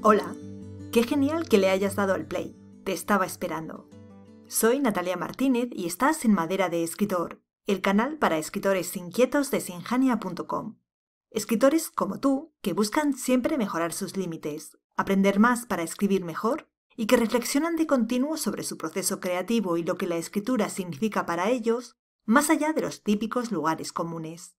Hola, qué genial que le hayas dado al play, te estaba esperando. Soy Natalia Martínez y estás en Madera de Escritor, el canal para escritores inquietos de sinjania.com. Escritores como tú que buscan siempre mejorar sus límites, aprender más para escribir mejor y que reflexionan de continuo sobre su proceso creativo y lo que la escritura significa para ellos, más allá de los típicos lugares comunes.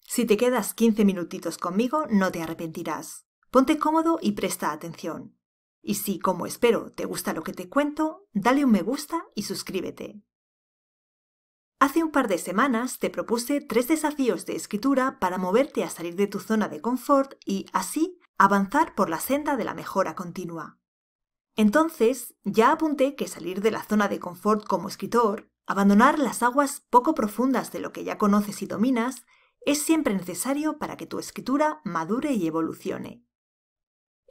Si te quedas 15 minutitos conmigo, no te arrepentirás. Ponte cómodo y presta atención. Y si, como espero, te gusta lo que te cuento, dale un me gusta y suscríbete. Hace un par de semanas te propuse tres desafíos de escritura para moverte a salir de tu zona de confort y, así, avanzar por la senda de la mejora continua. Entonces, ya apunté que salir de la zona de confort como escritor, abandonar las aguas poco profundas de lo que ya conoces y dominas, es siempre necesario para que tu escritura madure y evolucione.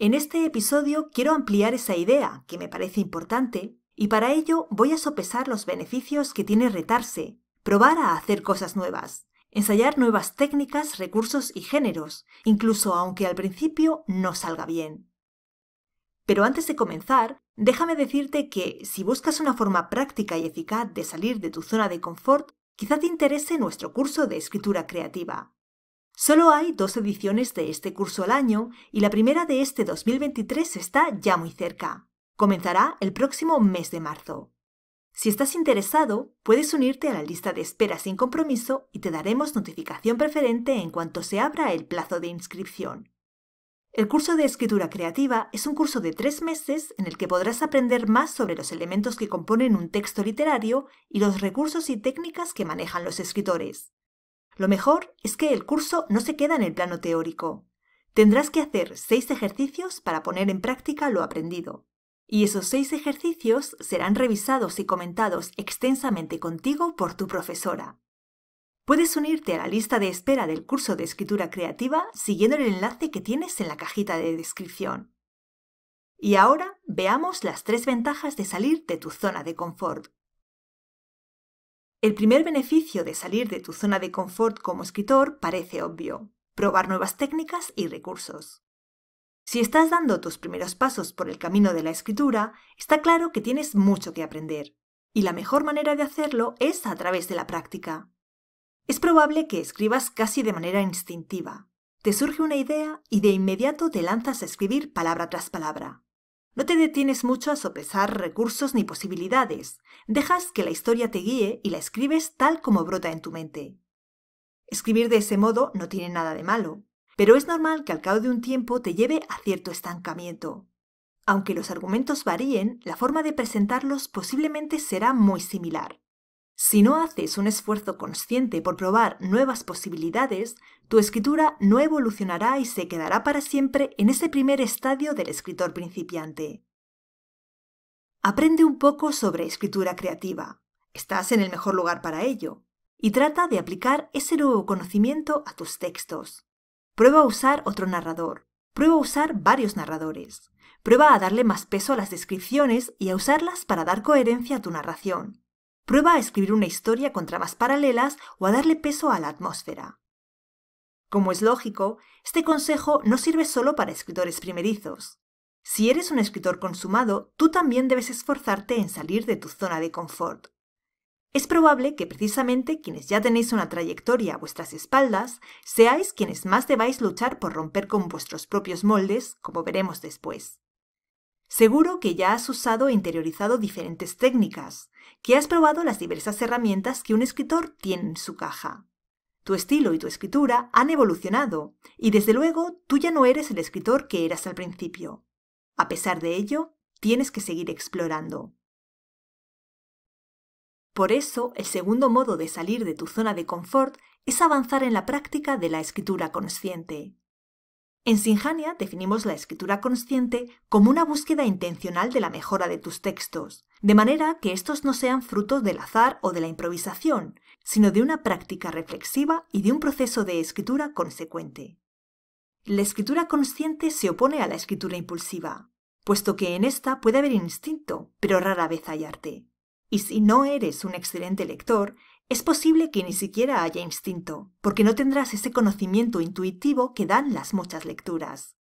En este episodio quiero ampliar esa idea, que me parece importante, y para ello voy a sopesar los beneficios que tiene retarse, probar a hacer cosas nuevas, ensayar nuevas técnicas, recursos y géneros, incluso aunque al principio no salga bien. Pero antes de comenzar, déjame decirte que si buscas una forma práctica y eficaz de salir de tu zona de confort, quizá te interese nuestro curso de escritura creativa. Solo hay dos ediciones de este curso al año y la primera de este 2023 está ya muy cerca. Comenzará el próximo mes de marzo. Si estás interesado, puedes unirte a la lista de espera sin compromiso y te daremos notificación preferente en cuanto se abra el plazo de inscripción. El curso de escritura creativa es un curso de tres meses en el que podrás aprender más sobre los elementos que componen un texto literario y los recursos y técnicas que manejan los escritores. Lo mejor es que el curso no se queda en el plano teórico. Tendrás que hacer seis ejercicios para poner en práctica lo aprendido. Y esos seis ejercicios serán revisados y comentados extensamente contigo por tu profesora. Puedes unirte a la lista de espera del curso de escritura creativa siguiendo el enlace que tienes en la cajita de descripción. Y ahora veamos las tres ventajas de salir de tu zona de confort. El primer beneficio de salir de tu zona de confort como escritor parece obvio, probar nuevas técnicas y recursos. Si estás dando tus primeros pasos por el camino de la escritura, está claro que tienes mucho que aprender, y la mejor manera de hacerlo es a través de la práctica. Es probable que escribas casi de manera instintiva. Te surge una idea y de inmediato te lanzas a escribir palabra tras palabra. No te detienes mucho a sopesar recursos ni posibilidades, dejas que la historia te guíe y la escribes tal como brota en tu mente. Escribir de ese modo no tiene nada de malo, pero es normal que al cabo de un tiempo te lleve a cierto estancamiento. Aunque los argumentos varíen, la forma de presentarlos posiblemente será muy similar. Si no haces un esfuerzo consciente por probar nuevas posibilidades, tu escritura no evolucionará y se quedará para siempre en ese primer estadio del escritor principiante. Aprende un poco sobre escritura creativa. Estás en el mejor lugar para ello. Y trata de aplicar ese nuevo conocimiento a tus textos. Prueba a usar otro narrador. Prueba a usar varios narradores. Prueba a darle más peso a las descripciones y a usarlas para dar coherencia a tu narración. Prueba a escribir una historia con tramas paralelas o a darle peso a la atmósfera. Como es lógico, este consejo no sirve solo para escritores primerizos. Si eres un escritor consumado, tú también debes esforzarte en salir de tu zona de confort. Es probable que precisamente quienes ya tenéis una trayectoria a vuestras espaldas seáis quienes más debáis luchar por romper con vuestros propios moldes, como veremos después. Seguro que ya has usado e interiorizado diferentes técnicas, que has probado las diversas herramientas que un escritor tiene en su caja. Tu estilo y tu escritura han evolucionado, y desde luego tú ya no eres el escritor que eras al principio. A pesar de ello, tienes que seguir explorando. Por eso, el segundo modo de salir de tu zona de confort es avanzar en la práctica de la escritura consciente. En Sinjania definimos la escritura consciente como una búsqueda intencional de la mejora de tus textos, de manera que estos no sean fruto del azar o de la improvisación, sino de una práctica reflexiva y de un proceso de escritura consecuente. La escritura consciente se opone a la escritura impulsiva, puesto que en esta puede haber instinto, pero rara vez hay arte. Y si no eres un excelente lector, es posible que ni siquiera haya instinto, porque no tendrás ese conocimiento intuitivo que dan las muchas lecturas.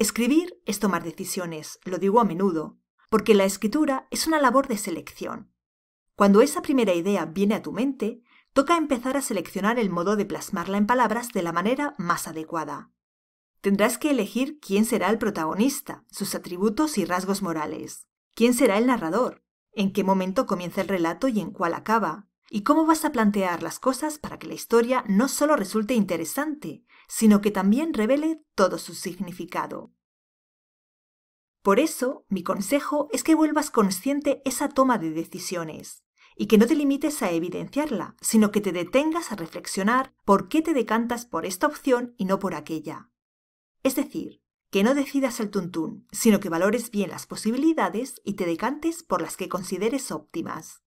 Escribir es tomar decisiones, lo digo a menudo, porque la escritura es una labor de selección. Cuando esa primera idea viene a tu mente, toca empezar a seleccionar el modo de plasmarla en palabras de la manera más adecuada. Tendrás que elegir quién será el protagonista, sus atributos y rasgos morales, quién será el narrador, en qué momento comienza el relato y en cuál acaba, y cómo vas a plantear las cosas para que la historia no solo resulte interesante, sino que también revele todo su significado. Por eso, mi consejo es que vuelvas consciente esa toma de decisiones y que no te limites a evidenciarla, sino que te detengas a reflexionar por qué te decantas por esta opción y no por aquella. Es decir, que no decidas el tuntún, sino que valores bien las posibilidades y te decantes por las que consideres óptimas.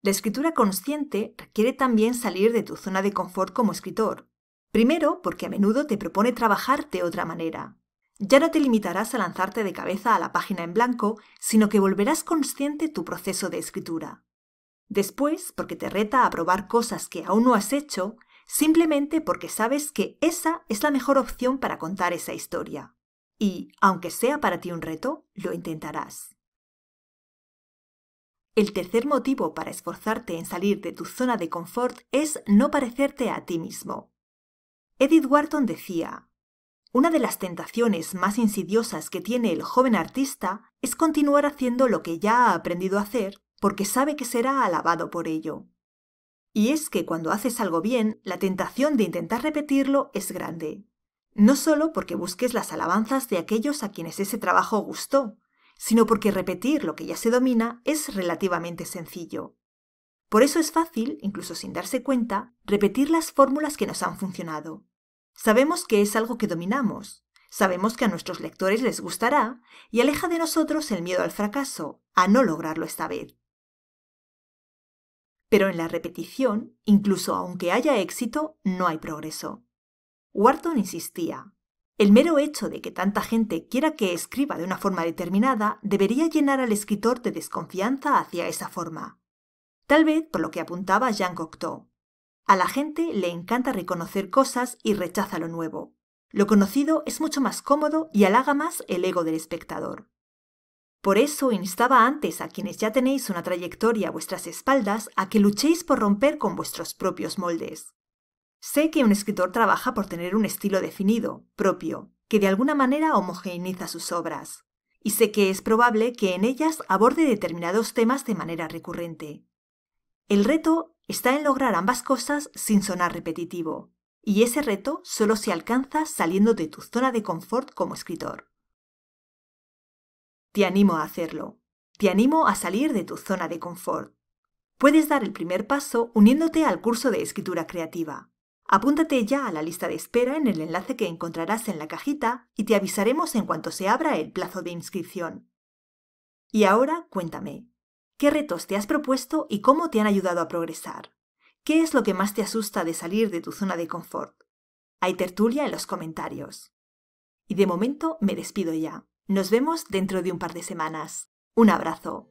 La escritura consciente requiere también salir de tu zona de confort como escritor. Primero, porque a menudo te propone trabajar de otra manera. Ya no te limitarás a lanzarte de cabeza a la página en blanco, sino que volverás consciente tu proceso de escritura. Después, porque te reta a probar cosas que aún no has hecho, simplemente porque sabes que esa es la mejor opción para contar esa historia. Y, aunque sea para ti un reto, lo intentarás. El tercer motivo para esforzarte en salir de tu zona de confort es no parecerte a ti mismo. Edith Wharton decía, Una de las tentaciones más insidiosas que tiene el joven artista es continuar haciendo lo que ya ha aprendido a hacer porque sabe que será alabado por ello. Y es que cuando haces algo bien, la tentación de intentar repetirlo es grande. No solo porque busques las alabanzas de aquellos a quienes ese trabajo gustó, sino porque repetir lo que ya se domina es relativamente sencillo. Por eso es fácil, incluso sin darse cuenta, repetir las fórmulas que nos han funcionado. Sabemos que es algo que dominamos, sabemos que a nuestros lectores les gustará y aleja de nosotros el miedo al fracaso, a no lograrlo esta vez. Pero en la repetición, incluso aunque haya éxito, no hay progreso. Wharton insistía. El mero hecho de que tanta gente quiera que escriba de una forma determinada debería llenar al escritor de desconfianza hacia esa forma. Tal vez por lo que apuntaba Jean Cocteau. A la gente le encanta reconocer cosas y rechaza lo nuevo. Lo conocido es mucho más cómodo y halaga más el ego del espectador. Por eso instaba antes a quienes ya tenéis una trayectoria a vuestras espaldas a que luchéis por romper con vuestros propios moldes. Sé que un escritor trabaja por tener un estilo definido, propio, que de alguna manera homogeneiza sus obras, y sé que es probable que en ellas aborde determinados temas de manera recurrente. El reto está en lograr ambas cosas sin sonar repetitivo, y ese reto solo se alcanza saliendo de tu zona de confort como escritor. Te animo a hacerlo. Te animo a salir de tu zona de confort. Puedes dar el primer paso uniéndote al curso de escritura creativa. Apúntate ya a la lista de espera en el enlace que encontrarás en la cajita y te avisaremos en cuanto se abra el plazo de inscripción. Y ahora cuéntame, ¿qué retos te has propuesto y cómo te han ayudado a progresar? ¿Qué es lo que más te asusta de salir de tu zona de confort? Hay tertulia en los comentarios. Y de momento me despido ya. Nos vemos dentro de un par de semanas. Un abrazo.